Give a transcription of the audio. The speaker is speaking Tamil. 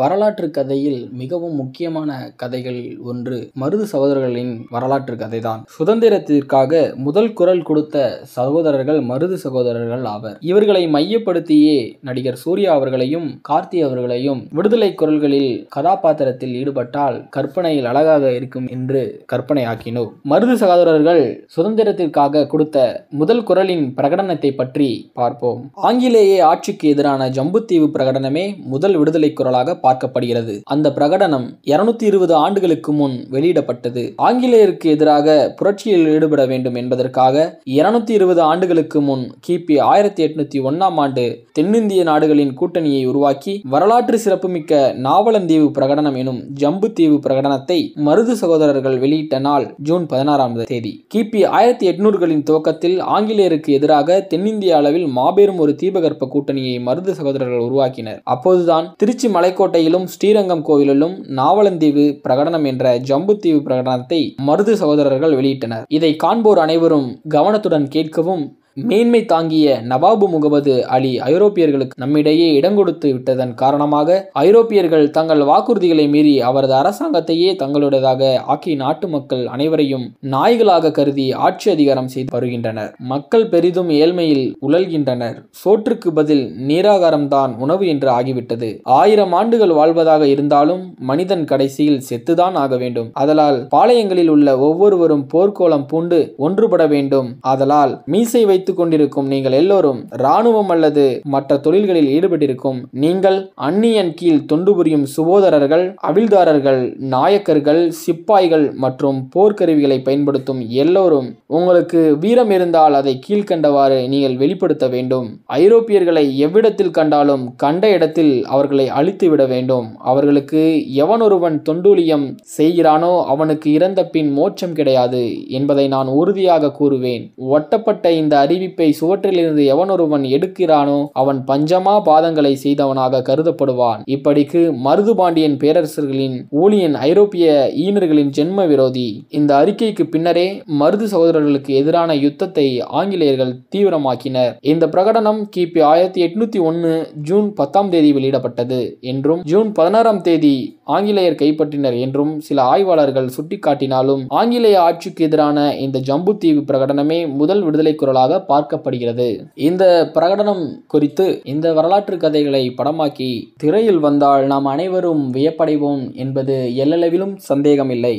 வரலாற்று கதையில் மிகவும் முக்கியமான கதைகள் ஒன்று மருது சகோதரர்களின் வரலாற்று கதைதான் சுதந்திரத்திற்காக முதல் குரல் கொடுத்த சகோதரர்கள் மருது சகோதரர்கள் ஆவர் இவர்களை மையப்படுத்தியே நடிகர் சூர்யா அவர்களையும் கார்த்தி அவர்களையும் விடுதலை குரல்களில் கதாபாத்திரத்தில் ஈடுபட்டால் கற்பனையில் அழகாக இருக்கும் என்று கற்பனை ஆக்கினோம் மருது சகோதரர்கள் சுதந்திரத்திற்காக கொடுத்த முதல் குரலின் பிரகடனத்தை பற்றி பார்ப்போம் ஆங்கிலேய ஆட்சிக்கு எதிரான ஜம்புத்தீவு பிரகடனமே முதல் விடுதலை குரலாக பார்க்கப்படுகிறது அந்த பிரகடனம் இருநூத்தி இருபது ஆண்டுகளுக்கு முன் வெளியிடப்பட்டது ஆங்கிலேயருக்கு எதிராக புரட்சியில் ஈடுபட வேண்டும் என்பதற்காக இருநூத்தி இருபது ஆண்டுகளுக்கு முன் கிபி ஆயிரத்தி எட்நூத்தி ஒன்னாம் ஆண்டு தென்னிந்திய நாடுகளின் கூட்டணியை உருவாக்கி வரலாற்று சிறப்புமிக்க நாவலந்தீவு பிரகடனம் எனும் ஜம்பு தீவு பிரகடனத்தை மருது சகோதரர்கள் வெளியிட்ட நாள் ஜூன் பதினாறாம் தேதி கிபி ஆயிரத்தி எட்நூறுகளின் துவக்கத்தில் ஆங்கிலேயருக்கு எதிராக தென்னிந்திய அளவில் மாபெரும் ஒரு தீபகற்ப கூட்டணியை மருது சகோதரர்கள் உருவாக்கினர் அப்போதுதான் திருச்சி மலைக்கோட்டை புதுக்கோட்டையிலும் ஸ்ரீரங்கம் கோவிலிலும் நாவலந்தீவு பிரகடனம் என்ற ஜம்புத்தீவு பிரகடனத்தை மருது சகோதரர்கள் வெளியிட்டனர் இதை காண்போர் அனைவரும் கவனத்துடன் கேட்கவும் மேன்மை தாங்கிய நவாபு முகமது அலி ஐரோப்பியர்களுக்கு நம்மிடையே இடம் கொடுத்து விட்டதன் காரணமாக ஐரோப்பியர்கள் தங்கள் வாக்குறுதிகளை மீறி அவரது அரசாங்கத்தையே தங்களுடையதாக ஆக்கி நாட்டு மக்கள் அனைவரையும் நாய்களாக கருதி ஆட்சி அதிகாரம் செய்து வருகின்றனர் மக்கள் பெரிதும் ஏழ்மையில் உழல்கின்றனர் சோற்றுக்கு பதில் நீராகாரம்தான் உணவு என்று ஆகிவிட்டது ஆயிரம் ஆண்டுகள் வாழ்வதாக இருந்தாலும் மனிதன் கடைசியில் செத்துதான் ஆக வேண்டும் அதனால் பாளையங்களில் உள்ள ஒவ்வொருவரும் போர்க்கோளம் பூண்டு ஒன்றுபட வேண்டும் அதனால் மீசை வைத்து படித்து கொண்டிருக்கும் நீங்கள் எல்லோரும் இராணுவம் அல்லது மற்ற தொழில்களில் ஈடுபட்டிருக்கும் நீங்கள் அந்நியன் கீழ் தொண்டு புரியும் சுபோதரர்கள் அவிழ்தாரர்கள் நாயக்கர்கள் சிப்பாய்கள் மற்றும் போர்க்கருவிகளை பயன்படுத்தும் எல்லோரும் உங்களுக்கு வீரம் இருந்தால் அதை கீழ்கண்டவாறு நீங்கள் வெளிப்படுத்த வேண்டும் ஐரோப்பியர்களை எவ்விடத்தில் கண்டாலும் கண்ட இடத்தில் அவர்களை அழித்துவிட வேண்டும் அவர்களுக்கு எவனொருவன் தொண்டூலியம் செய்கிறானோ அவனுக்கு இறந்த பின் மோட்சம் கிடையாது என்பதை நான் உறுதியாக கூறுவேன் ஒட்டப்பட்ட இந்த அறி அறிவிப்பை சுவற்றிலிருந்து எவனொருவன் எடுக்கிறானோ அவன் பஞ்சமா பாதங்களை செய்தவனாக கருதப்படுவான் இப்படிக்கு மருது பாண்டியன் பேரரசர்களின் ஊழியன் ஐரோப்பிய ஈனர்களின் ஜென்ம விரோதி இந்த அறிக்கைக்கு பின்னரே மருது சகோதரர்களுக்கு எதிரான யுத்தத்தை ஆங்கிலேயர்கள் தீவிரமாக்கினர் இந்த பிரகடனம் கிபி ஆயிரத்தி எட்நூத்தி ஒன்னு ஜூன் பத்தாம் தேதி வெளியிடப்பட்டது என்றும் ஜூன் பதினாறாம் தேதி ஆங்கிலேயர் கைப்பற்றினர் என்றும் சில ஆய்வாளர்கள் சுட்டிக்காட்டினாலும் ஆங்கிலேய ஆட்சிக்கு எதிரான இந்த ஜம்பு தீவு பிரகடனமே முதல் விடுதலை குரலாக பார்க்கப்படுகிறது இந்த பிரகடனம் குறித்து இந்த வரலாற்று கதைகளை படமாக்கி திரையில் வந்தால் நாம் அனைவரும் வியப்படைவோம் என்பது எல்லளவிலும் சந்தேகமில்லை